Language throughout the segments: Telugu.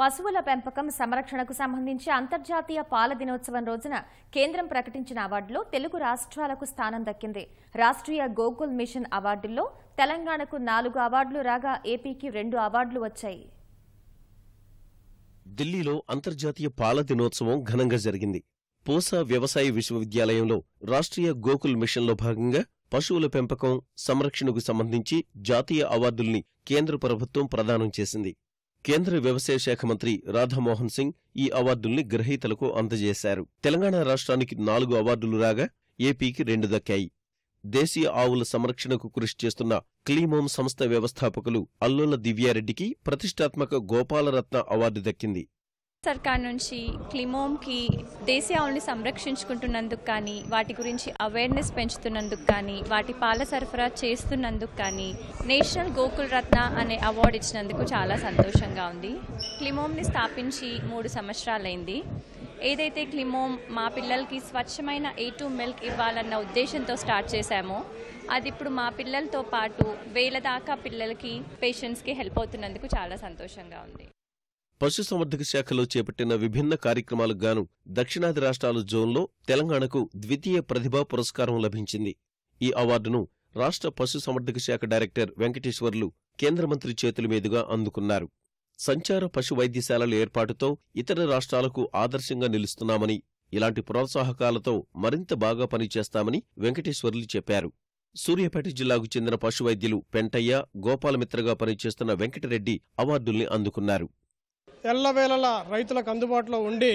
పశువుల పెంపకం సంరక్షణకు సంబంధించి అంతర్జాతీయ పాల దినోత్సవం రోజున కేంద్రం ప్రకటించిన అవార్డులో తెలుగు రాష్ట్రాలకు స్థానం దక్కింది రాష్ట్రీయ గోకుల్ మిషన్ అవార్డుల్లో తెలంగాణకు నాలుగు అవార్డులు రాగా ఏపీకి రెండు అవార్డులు వచ్చాయి ఢిల్లీలో అంతర్జాతీయ పాల దినోత్సవం ఘనంగా జరిగింది పోసా వ్యవసాయ విశ్వవిద్యాలయంలో రాష్ట్రీయ గోకుల్ మిషన్లో భాగంగా పశువుల పెంపకం సంరక్షణకు సంబంధించి జాతీయ అవార్డుల్ని కేంద్ర ప్రభుత్వం ప్రదానం చేసింది కేంద్ర వ్యవసాయ శాఖ మంత్రి రాధామోహన్ సింగ్ ఈ అవార్డుల్ని గ్రహీతలకు అందజేశారు తెలంగాణ రాష్ట్రానికి నాలుగు అవార్డులు రాగా ఏపీకి రెండు దక్కాయి దేశీయ ఆవుల సంరక్షణకు కృషి చేస్తున్న క్లీమోమ్ సంస్థ వ్యవస్థాపకులు అల్లుల దివ్యారెడ్డికి ప్రతిష్టాత్మక గోపాలరత్న అవార్డు దక్కింది సర్కార్ నుంచి క్లిమోమ్కి దేశీయావుల్ని సంరక్షించుకుంటున్నందుకు కానీ వాటి గురించి అవేర్నెస్ పెంచుతున్నందుకు కానీ వాటి పాల సరఫరా చేస్తున్నందుకు కానీ నేషనల్ గోకుల్ రత్న అనే అవార్డు ఇచ్చినందుకు చాలా సంతోషంగా ఉంది క్లిమోమ్ని స్థాపించి మూడు సంవత్సరాలైంది ఏదైతే క్లిమోమ్ మా పిల్లలకి స్వచ్ఛమైన ఏ టూ మిల్క్ ఇవ్వాలన్న ఉద్దేశంతో స్టార్ట్ చేశామో అది ఇప్పుడు మా పిల్లలతో పాటు వేల దాకా పిల్లలకి పేషెంట్స్కి హెల్ప్ అవుతున్నందుకు చాలా సంతోషంగా ఉంది పశుసంవర్ధక శాఖలో చేపట్టిన విభిన్న కార్యక్రమాలకు గాను దక్షిణాది రాష్ట్రాల జోన్లో తెలంగాణకు ద్వితీయ ప్రతిభా పురస్కారం లభించింది ఈ అవార్డును రాష్ట్ర పశుసంవర్ధక శాఖ డైరెక్టర్ వెంకటేశ్వర్లు కేంద్రమంత్రి చేతుల మీదుగా అందుకున్నారు సంచార పశు వైద్యశాలల ఏర్పాటుతో ఇతర రాష్ట్రాలకు ఆదర్శంగా నిలుస్తున్నామని ఇలాంటి ప్రోత్సాహకాలతో మరింత బాగా పనిచేస్తామని వెంకటేశ్వర్లు చెప్పారు సూర్యాపేట జిల్లాకు చెందిన పశువైద్యులు పెంటయ్య గోపాలమిత్రగా పనిచేస్తున్న వెంకటరెడ్డి అవార్డుల్ని అందుకున్నారు ఎల్లవేళలా రైతులకు అందుబాటులో ఉండి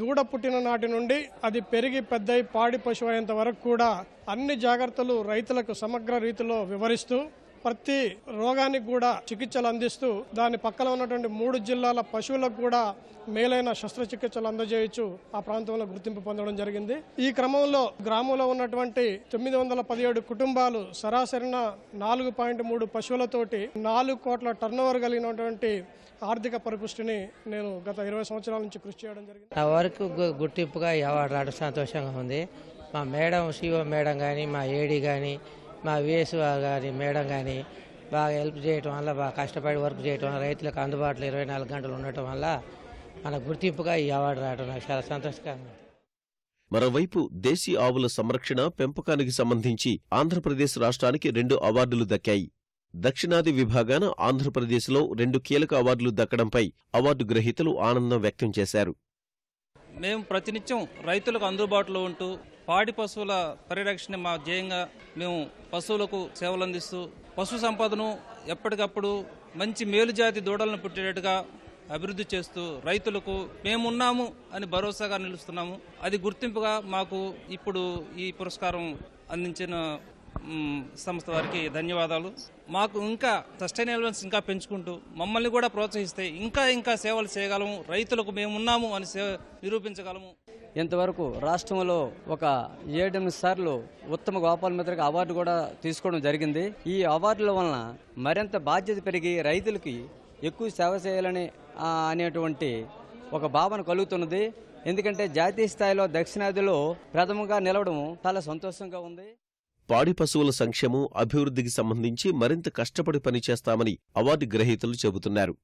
దూడ పుట్టిన నాటి నుండి అది పెరిగి పెద్దయి పాడి అయ్యేంత వరకు కూడా అన్ని జాగ్రత్తలు రైతులకు సమగ్ర రీతిలో వివరిస్తూ ప్రతి రోగానికి కూడా చికిత్సలు అందిస్తూ దాని పక్కన ఉన్నటువంటి మూడు జిల్లాల పశువులకు కూడా మేలైన శస్త్రచికిత్సలు అందజేయచ్చు ఆ ప్రాంతంలో గుర్తింపు పొందడం జరిగింది ఈ క్రమంలో గ్రామంలో ఉన్నటువంటి తొమ్మిది వందల పదిహేడు కుటుంబాలు సరాసరిన నాలుగు పాయింట్ మూడు పశువులతోటి నాలుగు కోట్ల టర్న్ ఓవర్ కలిగినటువంటి ఆర్థిక పరిపుష్టిని నేను గత ఇరవై సంవత్సరాల నుంచి కృషి చేయడం జరిగింది వరకు గుర్తింపుగా అవార్డు సంతోషంగా ఉంది మా మేడం సిఓ మేడం కానీ మా ఏడీ కానీ మా విఎస్ కానీ మేడం కానీ బాగా హెల్ప్ చేయటం వల్ల బాగా కష్టపడి వర్క్ చేయటం వల్ల రైతులకు అందుబాటులో ఇరవై నాలుగు గంటలు ఉండటం వల్ల మన గుర్తింపుగా ఈ అవార్డు రావడం నాకు చాలా సంతోషకరంగా మరోవైపు దేశీ ఆవుల సంరక్షణ పెంపకానికి సంబంధించి ఆంధ్రప్రదేశ్ రాష్ట్రానికి రెండు అవార్డులు దక్కాయి దక్షిణాది విభాగాన ఆంధ్రప్రదేశ్లో రెండు కీలక అవార్డులు దక్కడంపై అవార్డు గ్రహీతలు ఆనందం వ్యక్తం చేశారు మేము ప్రతినిత్యం రైతులకు అందుబాటులో ఉంటూ పాడి పశువుల పరిరక్షణ మా ధ్యేయంగా మేము పశువులకు సేవలు అందిస్తూ పశు సంపదను ఎప్పటికప్పుడు మంచి మేలుజాతి దూడలను పుట్టేటట్టుగా అభివృద్ధి చేస్తూ రైతులకు మేమున్నాము అని భరోసాగా నిలుస్తున్నాము అది గుర్తింపుగా మాకు ఇప్పుడు ఈ పురస్కారం అందించిన సంస్థ వారికి ధన్యవాదాలు మాకు ఇంకా సస్టైనబుల్స్ ఇంకా పెంచుకుంటూ మమ్మల్ని కూడా ప్రోత్సహిస్తే ఇంకా ఇంకా సేవలు చేయగలము రైతులకు మేమున్నాము అని నిరూపించగలము ఇంతవరకు రాష్ట్రంలో ఒక ఏడెనిమిది సార్లు ఉత్తమ గోపాల మిత్రకి అవార్డు కూడా తీసుకోవడం జరిగింది ఈ అవార్డుల వలన మరింత బాధ్యత పెరిగి రైతులకి ఎక్కువ సేవ చేయాలని అనేటువంటి ఒక భావన కలుగుతున్నది ఎందుకంటే జాతీయ స్థాయిలో దక్షిణాదిలో ప్రథమంగా నిలవడం చాలా సంతోషంగా ఉంది పాడి పశువుల సంక్షేమం అభివృద్ధికి సంబంధించి మరింత కష్టపడి పనిచేస్తామని అవార్డు గ్రహీతలు చెబుతున్నారు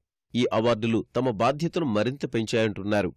ఈ అవార్డులు తమ బాధ్యతను మరింత పెంచాయంటున్నారు